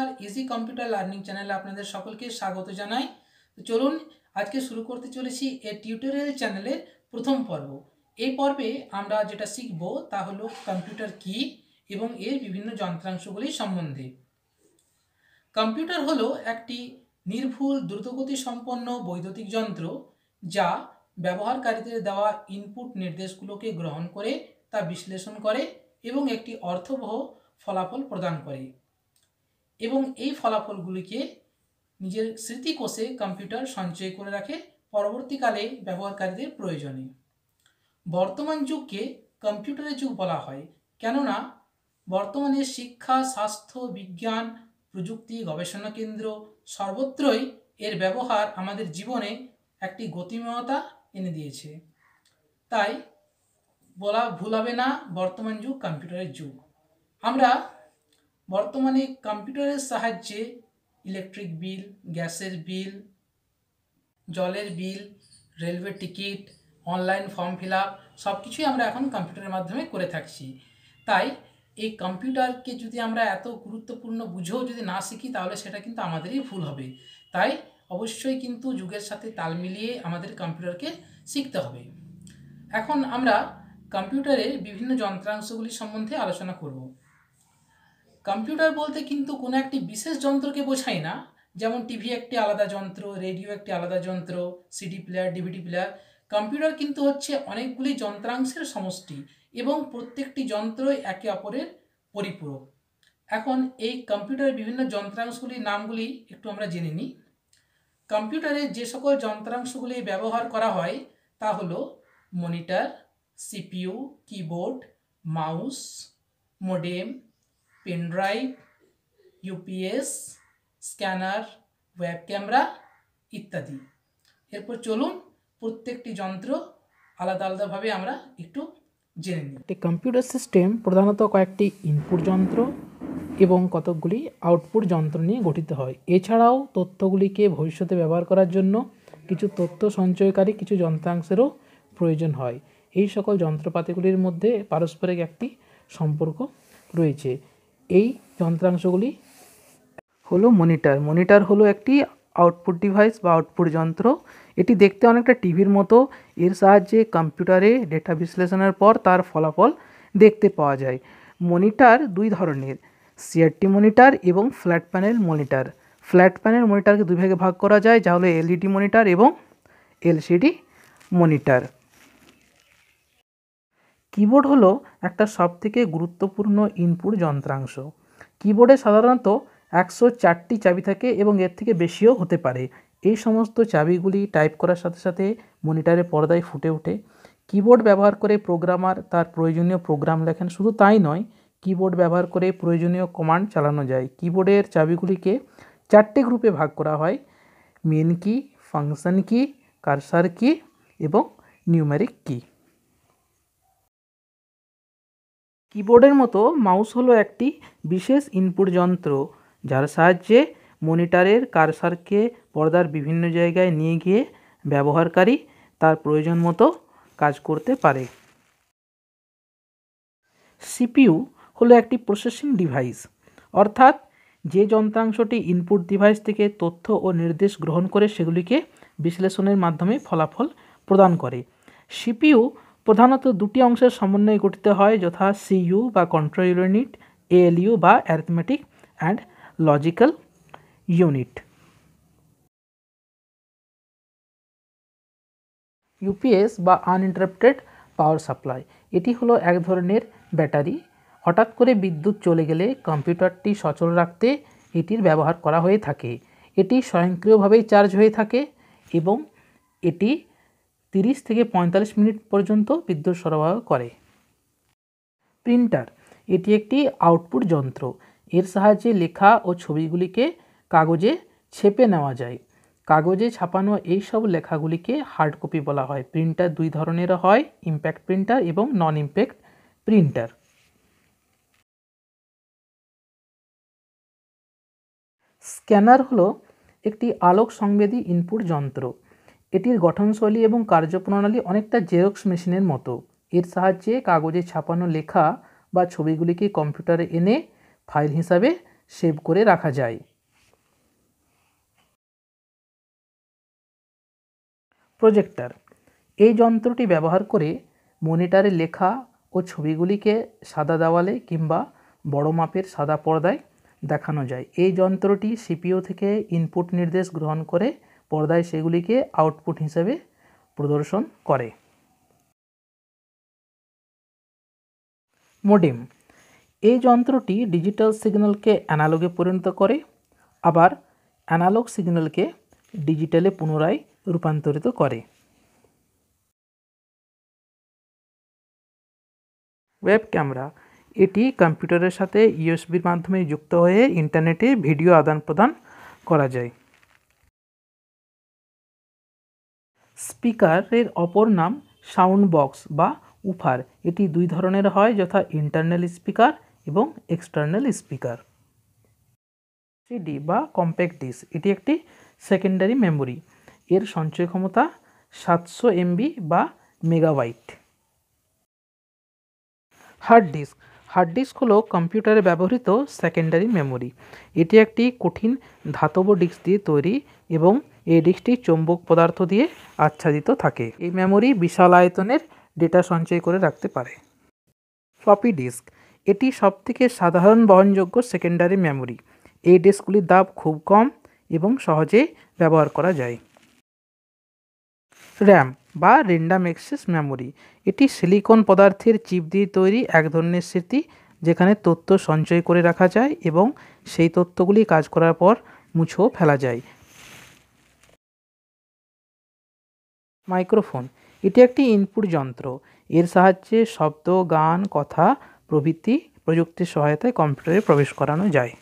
নমস্কার easy computer learning চ্যানেলে আপনাদের সকলকে স্বাগত জানাই তো চলুন আজকে শুরু করতে চলেছি এ টিউটোরিয়াল চ্যানেলের প্রথম পর্ব এই পর্বে আমরা যেটা শিখব তা হলো কম্পিউটার কি এবং এর বিভিন্ন যন্ত্রাংশগুলি সম্বন্ধে কম্পিউটার হলো একটি নির্ভুল দ্রুতগতি সম্পন্ন বৈদ্যুতিক যন্ত্র যা ব্যবহারকারীদের দেওয়া ইনপুট নির্দেশগুলোকে গ্রহণ করে তা বিশ্লেষণ করে এবং একটি অর্থবহ ফলাফল প্রদান করে এবং এই ফলাফলগুলিকে নিজের স্মৃতিকোষে কম্পিউটার সঞ্চয় করে রাখে পরবর্তীকালে ব্যবহারকারীদের প্রয়োজনে বর্তমান যুগকে কম্পিউটারের যুগ বলা হয় কেননা বর্তমানে শিক্ষা স্বাস্থ্য বিজ্ঞান প্রযুক্তি গবেষণা কেন্দ্র সর্বত্রই এর ব্যবহার আমাদের জীবনে একটি গতিময়তা এনে দিয়েছে তাই বলা ভুল হবে না বর্তমান যুগ কম্পিউটারের যুগ আমরা বর্তমানে কম্পিউটারের সাহায্যে ইলেকট্রিক বিল গ্যাসের বিল জলের bill railway ticket online form fill up সব কিছুই আমরা এখন কম্পিউটারের মাধ্যমে করে থাকছি তাই এই কম্পিউটারকে যদি আমরা এত গুরুত্বপূর্ণ বুঝেও যদি না শিখি তাহলে সেটা কিন্তু আমাদেরই ভুল হবে তাই অবশ্যই কিন্তু যুগের সাথে তাল মিলিয়ে আমাদের কম্পিউটারকে শিখতে হবে এখন আমরা কম্পিউটারের বিভিন্ন যন্ত্রাংশগুলি সম্বন্ধে আলোচনা করব কম্পিউটার বলতে কিন্তু কোনো একটি বিশেষ যন্ত্রকে বোঝায় না যেমন টিভি একটি আলাদা যন্ত্র রেডিও একটি আলাদা যন্ত্র CD player DVD player computer কিন্তু হচ্ছে অনেকগুলি যন্ত্রাংশের সমষ্টি এবং প্রত্যেকটি যন্ত্রই একে অপরের পরিপূরক এখন এই কম্পিউটারের বিভিন্ন যন্ত্রাংশগুলির নামগুলি একটু আমরা জেনে নিই কম্পিউটারে যে সকল যন্ত্রাংশগুলি ব্যবহার করা হয় তা হলো monitor CPU keyboard mouse modem pen drive UPS scanner web camera ইত্যাদি এরপর চলুন প্রত্যেকটি যন্ত্র আলাদা আলাদাভাবে আমরা একটু জেনে নিই একটি কম্পিউটার সিস্টেম প্রধানত কয়েকটি ইনপুট যন্ত্র এবং কতকগুলি আউটপুট যন্ত্র নিয়ে গঠিত হয় এছাড়াও তথ্যগুলিকে ভবিষ্যতে ব্যবহার করার জন্য কিছু তথ্য সঞ্চয়কারী কিছু যন্ত্রাংশেরও প্রয়োজন হয় এই সকল যন্ত্রপাতিগুলির মধ্যে পারস্পরিক একটি সম্পর্ক রয়েছে এই যন্ত্রাংশগুলি হলো মনিটার মনিটার হলো একটি আউটপুট ডিভাইস বা আউটপুট যন্ত্র এটি দেখতে অনেকটা টিভির মতো এর সাহায্যে কম্পিউটারে ডেটা বিশ্লেষণের পর তার ফলাফল দেখতে পাওয়া যায় মনিটার দুই ধরনের সিআরটি মনিটার এবং flat panel monitor flat panel মনিটারকে দুই ভাগে ভাগ করা যায় যা হলো এলইডি e মনিটার এবং এলসিডি মনিটার কিবোর্ড হলো একটা সবথেকে গুরুত্বপূর্ণ ইনপুট যন্ত্রাংশ কিবোর্ডে সাধারণত একশো চারটি চাবি থাকে এবং এর থেকে বেশিও হতে পারে এই সমস্ত চাবিগুলি টাইপ করার সাথে সাথে মনিটারে পর্দায় ফুটে ওঠে কিবোর্ড ব্যবহার করে প্রোগ্রামার তার প্রয়োজনীয় প্রোগ্রাম লেখেন শুধু তাই নয় কিবোর্ড ব্যবহার করে প্রয়োজনীয় কমান্ড চালানো যায় কিবোর্ডের চাবিগুলিকে চারটে গ্রুপে ভাগ করা হয় মেন কি ফাংশন কি কারসার কি এবং নিউমেরিক কি কিবোর্ডের মতো মাউস হলো একটি বিশেষ ইনপুট যন্ত্র যার সাহায্যে মনিটরের কারসারকে পর্দার বিভিন্ন জায়গায় নিয়ে গিয়ে ব্যবহারকারী তার প্রয়োজন মতো কাজ করতে পারে সিপিইউ হলো একটি প্রসেসিং ডিভাইস অর্থাৎ যে যন্ত্রাংশটি ইনপুট ডিভাইস থেকে তথ্য ও নির্দেশ গ্রহণ করে সেগুলিকে বিশ্লেষণের মাধ্যমে ফলাফল প্রদান করে সিপিইউ প্রধানত দুটি অংশের সমন্বয়ে গঠিত হয় যথা সিইউ বা কন্ট্রোল ইউনিট এএলইউ বা arithmetic and logical unit UPS বা আনইন্টারাপ্টেড পাওয়ার সাপ্লাই এটি হলো এক ধরনের ব্যাটারি হঠাৎ করে বিদ্যুৎ চলে গেলে কম্পিউটারটি সচল রাখতে এটির ব্যবহার করা হয়ে থাকে এটি স্বয়ংক্রিয়ভাবেই চার্জ হয়ে থাকে এবং এটি তিরিশ থেকে পঁয়তাল্লিশ মিনিট পর্যন্ত বিদ্যুৎ সরবরাহ করে প্রিন্টার এটি একটি আউটপুট যন্ত্র এর সাহায্যে লেখা ও ছবিগুলিকে কাগজে ছেপে নেওয়া যায় কাগজে ছাপানো এই সব লেখাগুলিকে হার্ড কপি বলা হয় প্রিন্টার দুই ধরনের হয় ইম্প্যাক্ট প্রিন্টার এবং নন ইম্প্যাক্ট প্রিন্টার স্ক্যানার হলো একটি আলোক সংবেদী ইনপুট যন্ত্র এটির গঠনশৈলী এবং কার্যপ্রণালী অনেকটা জেরক্স মেশিনের মতো এর সাহায্যে কাগজে ছাপানো লেখা বা ছবিগুলিকে কম্পিউটারে এনে ফাইল হিসাবে সেভ করে রাখা যায় প্রজেক্টার এই যন্ত্রটি ব্যবহার করে মনিটারে লেখা ও ছবিগুলিকে সাদা দেওয়ালে কিংবা বড় মাপের সাদা পর্দায় দেখানো যায় এই যন্ত্রটি সিপিও থেকে ইনপুট নির্দেশ গ্রহণ করে পর্দায় সেগুলিকে আউটপুট হিসাবে প্রদর্শন করে মোডেম এই যন্ত্রটি ডিজিটাল সিগন্যালকে অ্যানালগে পরিণত করে আবার অ্যানালগ সিগন্যালকে ডিজিটালে পুনরায় রূপান্তরিত করে ওয়েব ক্যামেরা এটি কম্পিউটারের সাথে ইউএসবির মাধ্যমে যুক্ত হয়ে ইন্টারনেটে ভিডিও আদান প্রদান করা যায় স্পিকারের অপর নাম সাউন্ড বক্স বা উফার এটি দুই ধরনের হয় যথা ইন্টারনাল স্পিকার এবং এক্সটার্নাল স্পিকার সিডি বা কম্প্যাক্ট ডিস্ক এটি একটি সেকেন্ডারি মেমোরি এর সঞ্চয় ক্ষমতা সাতশো এমবি বা megabyte hard disk hard disk হলো কম্পিউটারে ব্যবহৃত সেকেন্ডারি মেমোরি এটি একটি কঠিন ধাতব ডিস্ক দিয়ে তৈরি এবং এই ডিস্কটি চৌম্বক পদার্থ দিয়ে আচ্ছাদিত থাকে এই মেমোরি বিশাল আয়তনের ডেটা সঞ্চয় করে রাখতে পারে ফ্লপি ডিস্ক এটি সবথেকে সাধারণ বহনযোগ্য সেকেন্ডারি মেমোরি এই ডিস্কগুলির দাম খুব কম এবং সহজে ব্যবহার করা যায় র্যাম বা রেন্ডাম এক্সেস মেমোরি এটি সিলিকন পদার্থের চিপ দিয়ে তৈরি এক ধরনের স্মৃতি যেখানে তথ্য সঞ্চয় করে রাখা যায় এবং সেই তথ্যগুলি কাজ করার পর মুছেও ফেলা যায় মাইক্রোফোন এটি একটি ইনপুট যন্ত্র এর সাহায্যে শব্দ গান কথা প্রভৃতি প্রযুক্তির সহায়তায় কম্পিউটারে প্রবেশ করানো যায়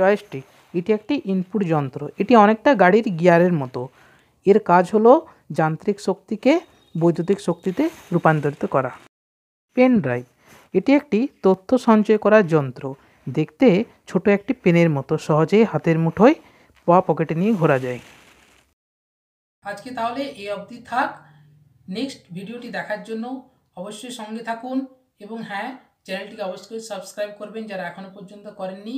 জয়স্টিক এটি একটি ইনপুট যন্ত্র এটি অনেকটা গাড়ির গিয়ারের মতো এর কাজ হলো যান্ত্রিক শক্তিকে বৈদ্যুতিক শক্তিতে রূপান্তরিত করা পেন ড্রাইভ এটি একটি তথ্য সঞ্চয় করার যন্ত্র দেখতে ছোট একটি পেনের মতো সহজেই হাতের মুঠোয় পা পকেটে নিয়ে ঘোরা যায় আজকে তাহলে এ অবধি থাক নেক্সট ভিডিওটি দেখার জন্য অবশ্যই সঙ্গে থাকুন এবং হ্যাঁ চ্যানেলটিকে অবশ্যই সাবস্ক্রাইব করবেন যারা এখনও পর্যন্ত করেননি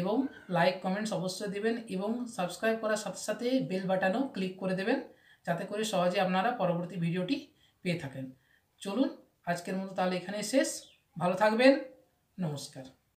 এবং লাইক কমেন্টস অবশ্যই দেবেন এবং সাবস্ক্রাইব করার সাথে সাথে বেল বাটনও ক্লিক করে দেবেন যাতে করে সহজে আপনারা পরবর্তী ভিডিওটি পেয়ে থাকেন চলুন আজকের মতো তাহলে এখানে শেষ ভালো থাকবেন নমস্কার